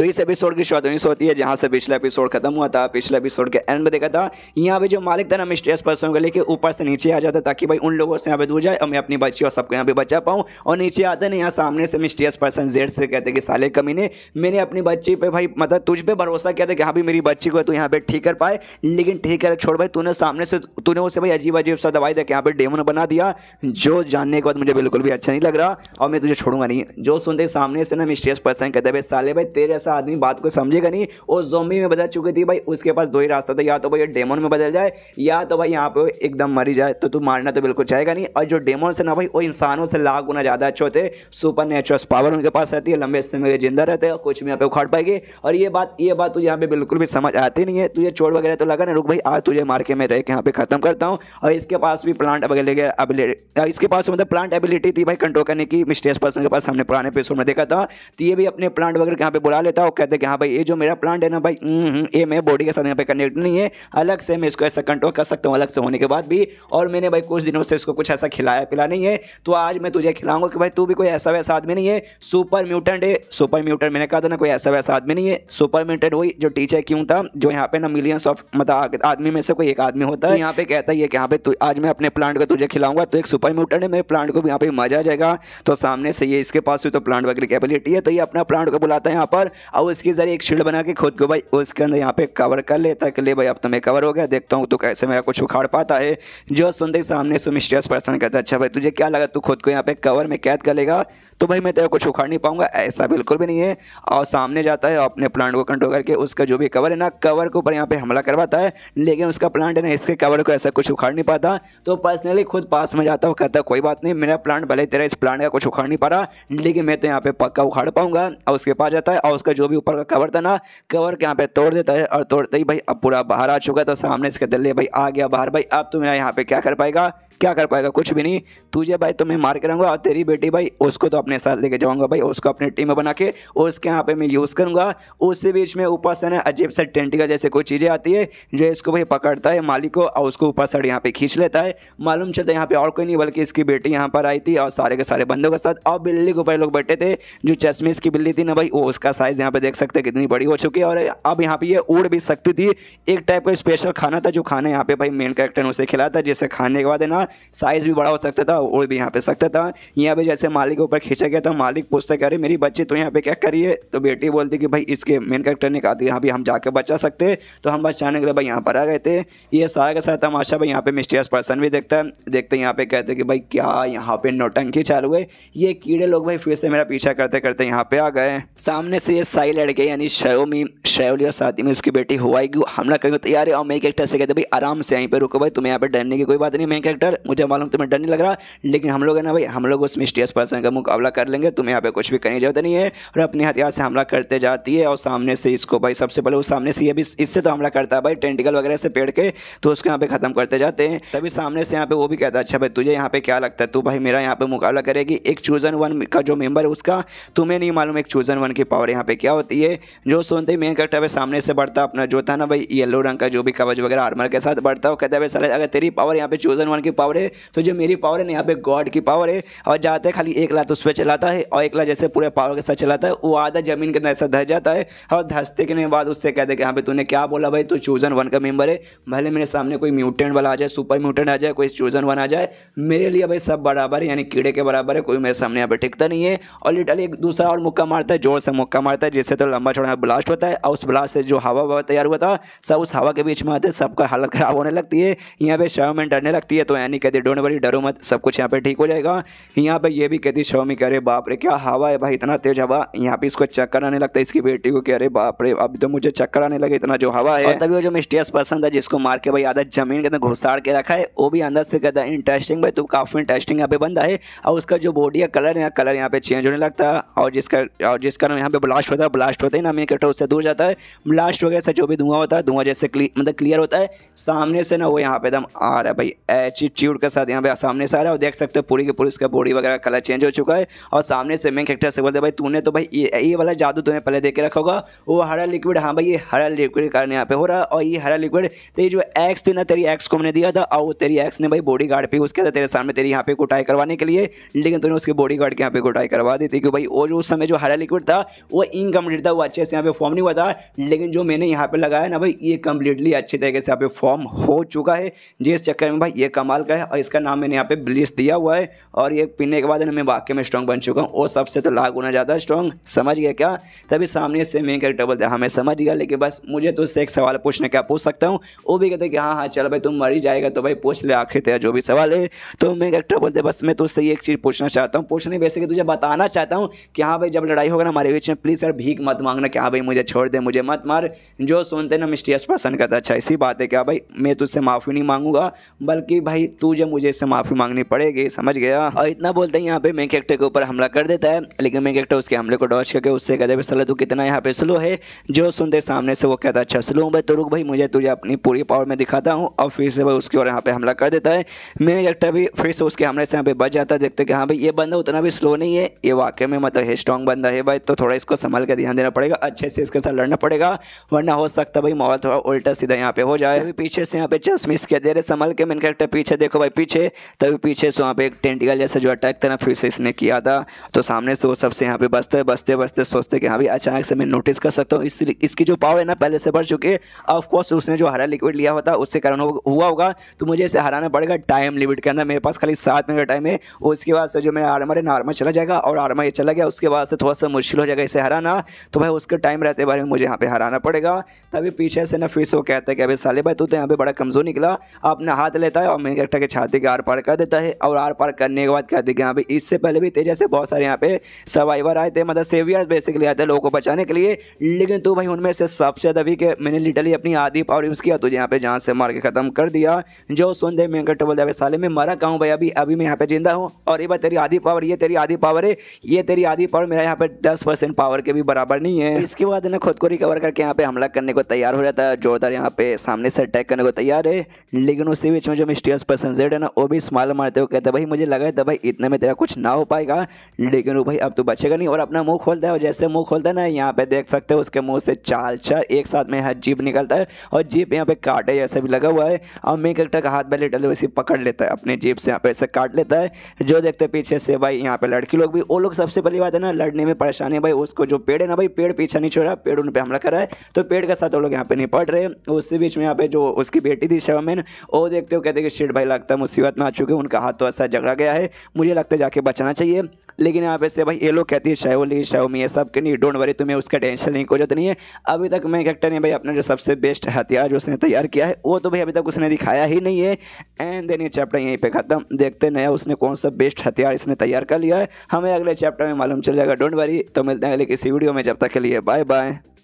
तो इस एपिसोड की शुरुआत वहीं से होती है जहाँ से पिछला एपिसोड खत्म हुआ था पिछले एपिसोड के एंड में देखा था यहाँ पे जो मालिक था ना स्ट्रेस पर्सन को लेकर ऊपर से नीचे आ जाता ताकि भाई उन लोगों से यहाँ पे दूर जाए और मैं अपनी बच्ची और सबको यहाँ पे बचा पाऊँ और नीचे आते ना यहाँ सामने से मिस्ट्रियस पर्सन जेड से कहते कि साले कमी ने मैंने अपनी बच्ची पे भाई मतलब तुझ पे भरोसा किया था कि हाँ भी मेरी बच्ची को तू यहाँ पे ठीक कर पाए लेकिन ठीक कर छोड़ भाई तूने सामने से तूने उसे भाई अजीब अजीब सा दवाई दे यहाँ पे डेमन बना दिया जो जानने के बाद मुझे बिल्कुल भी अच्छा नहीं लग रहा और मैं तुझे छोड़ूंगा नहीं जो सुनते सामने से ना मिस्ट्रियस पर्सन कहते भाई साले भाई तेरे ऐसा ऐसा आदमी बात को समझेगा नहीं और जोम्बी में बदल चुकी थी भाई उसके पास दो ही रास्ता था या तो भाई डेमोन में बदल जाए या तो भाई यहाँ पे एकदम मरी जाए तो तू मारना तो बिल्कुल चाहेगा नहीं और जो डेमोन से ना भाई वो इंसानों से लाख गुना ज़्यादा अच्छे होते सुपर नेचुरल पावर उनके पास रहती है लंबे समय के जिंदा रहते हैं कुछ भी यहाँ पे उखाड़ पाएगी और ये बात ये बात तुझे यहाँ पे बिल्कुल भी समझ आती नहीं है तुझे चोट वगैरह तो लगा ना रुक भाई आज तुझे मार के मैं रह के यहाँ पे खत्म करता हूँ और इसके पास भी प्लांट एबिलिटी इसके पास मतलब प्लांट एबिलिटी थी भाई कंट्रोल करने की मिस्टेस पर्सन के पास हमने पुराने एपिसोड में देखा था तो ये भी अपने प्लांट वगैरह यहाँ पे बुला ले लेता हूँ कहते हैं कि हाँ भाई ये जो मेरा प्लांट है ना भाई हम्म, हम्म, ये मेरे बॉडी के साथ यहाँ पे कनेक्ट नहीं है अलग से मैं इसको ऐसा कंट्रोल कर सकता हूँ अलग से होने के बाद भी और मैंने भाई कुछ दिनों से इसको कुछ ऐसा खिलाया पिला नहीं है तो आज मैं तुझे खिलाऊंगा कि भाई तू भी कोई ऐसा वैसा आदमी नहीं है सुपर म्यूटेंट है सुपर म्यूटेंट मैंने कहा था ना कोई ऐसा वैसा आदमी नहीं है सुपर म्यूटेंट वही जो टीचर क्यों था जो यहाँ पे ना मिलियंस ऑफ मतलब आदमी में से कोई एक आदमी होता तो है यहाँ पे कहता है कि यहाँ पे आज मैं अपने प्लांट को तुझे खिलाऊंगा तो एक सुपर म्यूटेंट है मेरे प्लांट को भी यहाँ पे मजा आ जाएगा तो सामने से ये इसके पास भी तो प्लांट वगैरह कैपेबिलिटी है तो ये अपना प्लांट को बुलाता है यहाँ पर और उसके ज़रिए एक शील्ड बना के खुद को भाई उसके अंदर यहाँ पे कवर कर लेता है कि ले भाई अब तो मैं कवर हो गया देखता हूँ तो कैसे मेरा कुछ उखाड़ पाता है जो सुनते सामने सुमिस्ट्रियस पर्सन कहता है अच्छा भाई तुझे क्या लगा तू खुद को यहाँ पे कवर में कैद कर लेगा तो भाई मैं तेरे को उखाड़ नहीं पाऊंगा ऐसा बिल्कुल भी नहीं है और सामने जाता है अपने प्लांट को कंट्रोल करके उसका जो भी कवर है ना कवर के ऊपर यहाँ पे हमला करवाता है लेकिन उसका प्लांट है ना इसके कवर को ऐसा कुछ उखाड़ नहीं पाता तो पर्सनली खुद पास में जाता हूँ कहता कोई बात नहीं मेरा प्लांट भले तेरा इस प्लांट का कुछ उखाड़ नहीं पा रहा लेकिन मैं तो यहाँ पे पक्का उखाड़ पाऊंगा और उसके पास जाता है और उसका जो भी ऊपर का कवर था ना कवर के यहाँ पे तोड़ देता है और तोड़ते ही भाई अब पूरा बाहर आ चुका है तो सामने इसके दिल्ली भाई आ गया बाहर भाई अब तो मेरा यहाँ पे क्या कर पाएगा क्या कर पाएगा कुछ भी नहीं तुझे भाई तुम्हें तो मार कर रहूँगा और तेरी बेटी भाई उसको तो अपने अपने साथ लेके जाऊंगा भाई उसको अपनी टीम में बना के उसके यहाँ पे मैं यूज़ करूँगा उसके बीच में ऊपर से ना अजीब सा टेंटिका जैसे कोई चीज़ें आती है जो इसको भाई पकड़ता है मालिक को और उसको ऊपर साइड यहाँ पे खींच लेता है मालूम चलता है यहाँ पे और कोई नहीं बल्कि इसकी बेटी यहाँ पर आई थी और सारे के सारे बंदों के साथ और बिल्ली के ऊपर लोग बैठे थे जो चश्मे की बिल्ली थी ना भाई वो उसका साइज़ यहाँ पे देख सकते कितनी बड़ी हो चुकी है और अब यहाँ पे ये उड़ भी सकती थी एक टाइप का स्पेशल खाना था जो खाना यहाँ पे भाई मेन कैरेक्टर ने उसे खिलाया था जिसे खाने के बाद ना साइज़ भी बड़ा हो सकता था उड़ भी यहाँ पे सकता था यहाँ पे जैसे मालिक के ऊपर खींच पीछे गया था मालिक पूछता है अरे मेरी बच्ची तो यहाँ पे क्या करिए तो बेटी बोलती कि भाई इसके मेन कैरेक्टर ने कहा था यहाँ भी हम जाके बचा सकते तो हम बस बचाने के लिए भाई यहाँ पर आ गए थे ये सारा का सारा तमाशा भाई यहाँ पे मिस्टीरियस पर्सन भी देखता है देखते यहाँ पे कहते कि भाई क्या यहाँ पे नोटंकी चालू है ये कीड़े लोग भाई फिर से मेरा पीछा करते करते यहाँ पे आ गए सामने से ये साई लड़के यानी शयोमी शयोली और साथी में उसकी बेटी हुआ हमला करेंगे तैयार है और मेन कैरेक्टर से कहते भाई आराम से यहीं पर रुको भाई तुम्हें यहाँ पे डरने की कोई बात नहीं मेन कैरेक्टर मुझे मालूम तुम्हें डर नहीं लग रहा लेकिन हम लोग है ना भाई हम लोग उस मिस्टीरियस पर्सन का मुकाबला हमला कर लेंगे तुम्हें यहाँ पे कुछ भी करने की जरूरत नहीं है और अपने हथियार से हमला करते जाती है और सामने से इसको भाई सबसे पहले वो सामने से ये भी इससे तो हमला करता है भाई टेंटिकल वगैरह से पेड़ के तो उसको यहाँ पे ख़त्म करते जाते हैं तभी सामने से यहाँ पे वो भी कहता है अच्छा भाई तुझे यहाँ पे क्या लगता है तू भाई मेरा यहाँ पे मुकाबला करेगी एक चूजन वन का जो मेम्बर है उसका तुम्हें नहीं मालूम एक चूजन वन की पावर यहाँ पे क्या होती है जो सुनते ही मेन करता है सामने से बढ़ता अपना जो था ना भाई येलो रंग का जो भी कवच वगैरह आर्मर के साथ बढ़ता है कहता है भाई सारे अगर तेरी पावर यहाँ पे चूजन वन की पावर है तो जो मेरी पावर है ना यहाँ पे गॉड की पावर है और जाते खाली एक लात उस पर चलाता है और एकला जैसे पूरे पावर के साथ चलाता है वो आधा जमीन के अंदर ऐसा धस जाता है और धसते के बाद उससे कहते हैं कि हाँ भाई तूने क्या बोला भाई तू चूजन वन का मेंबर है भले मेरे सामने कोई म्यूटेंट वाला आ जाए सुपर म्यूटेंट आ जाए कोई चूजन वन आ जाए मेरे लिए भाई सब बराबर है यानी कीड़े के बराबर है कोई मेरे सामने यहाँ पर टिकता नहीं है और लिटल एक दूसरा और मुक्का मारता है जोर से मुक्का मारता है जिससे तो लंबा चौड़ा ब्लास्ट होता है और उस ब्लास्ट से जो हवा ववा तैयार हुआ था सब उस हवा के बीच में आते सबका हालत ख़राब होने लगती है यहाँ पे शव में डरने लगती है तो यानी कहती डोंट वरी डरो मत सब कुछ यहाँ पे ठीक हो जाएगा यहाँ पे ये भी कहती शव में कि अरे बाप रे क्या हवा है भाई इतना तेज हवा यहाँ पे इसको चक्कर आने लगता है इसकी बेटी को कि अरे बाप रे अब तो मुझे चक्कर आने लगे इतना जो हवा है तभी वो जो मिस्टियस पसंद है जिसको मार के भाई आधा जमीन के अंदर घुसाड़ के रखा है वो भी अंदर से कहता है इंटरेस्टिंग भाई तो काफ़ी इंटरेस्टिंग यहाँ पे बंदा है और उसका जो बॉडी का कलर है कलर यहाँ पे चेंज होने लगता है और जिसका और जिसका कारण यहाँ पे ब्लास्ट होता है ब्लास्ट होता है ना कटो उससे दूर जाता है ब्लास्ट वगैरह से जो भी धुआं होता है धुआं जैसे मतलब क्लियर होता है सामने से ना वो यहाँ पे एकदम आ रहा है भाई एटीट्यूड के साथ यहाँ पे सामने से आ रहा है और देख सकते हो पूरी की पूरी उसका बॉडी वगैरह कलर चेंज हो चुका है और सामने से मेन कैरेक्टर से बोलते भाई तूने तो भाई ये, वाला जादू तुमने पहले देख के रखा होगा वो हरा लिक्विड हाँ भाई ये हरा लिक्विड कारण यहाँ पे हो रहा और ये हरा लिक्विड तेरी जो एक्स थी ना तेरी एक्स को मैंने दिया था और वो तेरी एक्स ने भाई बॉडी गार्ड पे उसके तेरे सामने तेरी यहाँ पे कुटाई करवाने के लिए लेकिन तुमने उसके बॉडी गार्ड के यहाँ पे कुटाई करवा दी थी कि भाई वो जो उस समय जो हरा लिक्विड था वो इनकम्प्लीट था वो अच्छे से यहाँ पे फॉर्म नहीं हुआ था लेकिन जो मैंने यहाँ पे लगाया ना भाई ये कम्प्लीटली अच्छे तरीके से यहाँ पे फॉर्म हो चुका है जिस चक्कर में भाई ये कमाल का है और इसका नाम मैंने यहाँ पे ब्लिस दिया हुआ है और ये पीने के बाद मैं वाक्य में स्ट्रॉ स्ट्रॉन्ग बन चुका हूँ वो सबसे तो लाख गुना ज़्यादा स्ट्रॉन्ग समझ गया क्या तभी सामने से मेन कैरेक्टर बोलते था हमें समझ गया लेकिन बस मुझे तो उससे एक सवाल पूछने क्या पूछ सकता हूँ वो भी कहते कि हाँ हाँ चल भाई तुम मर ही जाएगा तो भाई पूछ ले आखिर तेरा जो भी सवाल है तो मेन कैरेक्टर बोलते बस मैं तो उससे एक चीज़ पूछना चाहता हूँ पूछने वैसे कि तुझे बताना चाहता हूँ कि हाँ भाई जब लड़ाई होगा ना हमारे बीच में प्लीज़ सर भीख मत मांगना क्या हाँ, भाई मुझे छोड़ दे मुझे मत मार जो सुनते ना मिस्टियस पसंद करता अच्छा इसी बात है क्या भाई मैं तुझसे माफ़ी नहीं मांगूंगा बल्कि भाई तुझे मुझे इससे माफ़ी मांगनी पड़ेगी समझ गया और इतना बोलते हैं यहाँ पे मेन कैरेक्टर को ऊपर हमला कर देता है लेकिन मैं कहता उसके हमले को डॉच करके उससे कहते हैं सला तू कितना यहाँ पे स्लो है जो सुनते सामने से वो कहता है अच्छा स्लो हूँ भाई तो रुक भाई मुझे तुझे अपनी पूरी पावर में दिखाता हूँ और फिर से भाई उसके और यहाँ पे हमला कर देता है मैं कहता भी फिर से उसके हमले से यहाँ पे बच जाता है देखते कि हाँ भाई ये बंदा उतना भी स्लो नहीं है ये वाकई में मतलब है स्ट्रॉन्ग बंदा है भाई तो थोड़ा इसको संभाल कर ध्यान देना पड़ेगा अच्छे से इसके साथ लड़ना पड़ेगा वरना हो सकता भाई माहौल थोड़ा उल्टा सीधा यहाँ पे हो जाए अभी पीछे से यहाँ पे चस के दे रहे संभाल के मैंने कहता पीछे देखो भाई पीछे तभी पीछे से वहाँ पे एक टेंटिकल जैसा जो अटैक था ना फिर से इसने किया रहा था तो सामने से वो सबसे यहाँ पे बसते बसते बसते सोचते कि हाँ भी अचानक से मैं नोटिस कर सकता हूँ इसलिए इसकी जो पावर है ना पहले से बढ़ चुकी है ऑफकोर्स उसने जो हरा लिक्विड लिया होता उससे कारण हुआ होगा तो मुझे इसे हराना पड़ेगा टाइम लिमिट के अंदर मेरे पास खाली सात मिनट का टाइम है उसके बाद से जो मेरा आर्मर है आर्मर चला जाएगा और आर्मर ये चला गया उसके बाद से थोड़ा सा मुश्किल हो जाएगा इसे हराना तो भाई उसके टाइम रहते बारे में मुझे यहाँ पे हराना पड़ेगा तभी पीछे से ना फिर से वो कहता है कि अभी साले भाई तू तो यहाँ पे बड़ा कमज़ोर निकला अपना हाथ लेता है और मेरे के छाती के आर पार कर देता है और आर पार करने के बाद कहते हैं कि यहाँ पे इससे पहले भी तेज जैसे बहुत सारे यहाँ पे सर्वाइवर आए थे मतलब सेवियर बेसिकली आए थे लोगों को बचाने के लिए लेकिन तू तो भाई उनमें से सबसे ज़्यादा भी कि मैंने लिटली अपनी आदि पावर यूज़ किया तुझे तो यहाँ पे जहाँ से मार के ख़त्म कर दिया जो सुन दे वेंकट बोल जावे साले में मरा कहूँ भाई अभी अभी मैं यहाँ पे जिंदा हूँ और ये बात तेरी आधी पावर ये तेरी आधी पावर है ये तेरी आधी पावर मेरा यहाँ पे दस परसेंट पावर के भी बराबर नहीं है इसके बाद ना खुद को रिकवर करके यहाँ पे हमला करने को तैयार हो जाता है जोरदार यहाँ पे सामने से अटैक करने को तैयार है लेकिन उसी बीच में जो मिस्टियस पर्सन जेड है ना वो भी स्माल मारते हुए कहते भाई मुझे लगा था तो भाई इतने में तेरा कुछ ना हो पाएगा था लेकिन वो भाई अब तो बचेगा नहीं और अपना मुंह खोलता है और जैसे मुंह खोलता है ना यहाँ पे देख सकते हो उसके मुंह से चाल चाल एक साथ में हर जीप निकलता है और जीप यहाँ पे काटे जैसे भी लगा हुआ है और मैं करेक्टर का हाथ पहले डले वैसे पकड़ लेता है अपने जीप से यहाँ पे ऐसे काट लेता है जो देखते पीछे से भाई यहाँ पे लड़की लोग भी वो लोग सबसे पहली बात है ना लड़ने में परेशानी है भाई उसको जो पेड़ है ना भाई पेड़ पीछा नहीं छोड़ा पेड़ उन पर हमला करा है तो पेड़ के साथ वो लोग यहाँ पे नहीं पड़ रहे उसके बीच में यहाँ पे जो उसकी बेटी थी शवमेन वो देखते हो कहते कि शेट भाई लगता है मुसीबत में आ चुके उनका हाथ तो ऐसा झगड़ा गया है मुझे लगता है जाके बचाना चाहिए लेकिन यहाँ पे से भाई ये लोग कहती है शाओली शाओमी ये सब के नहीं डोंट वरी तुम्हें उसका टेंशन नहीं कोई जो नहीं है अभी तक मैं कैक्टर ने भाई अपना जो सबसे बेस्ट हथियार जो उसने तैयार किया है वो तो भाई अभी तक उसने दिखाया ही नहीं है एंड देन ये चैप्टर यहीं पर ख़त्म देखते नया उसने कौन सा बेस्ट हथियार इसने तैयार कर लिया है हमें अगले चैप्टर में मालूम चल जाएगा डोंट वरी तो मिलते हैं अगले किसी वीडियो में जब तक के लिए बाय बाय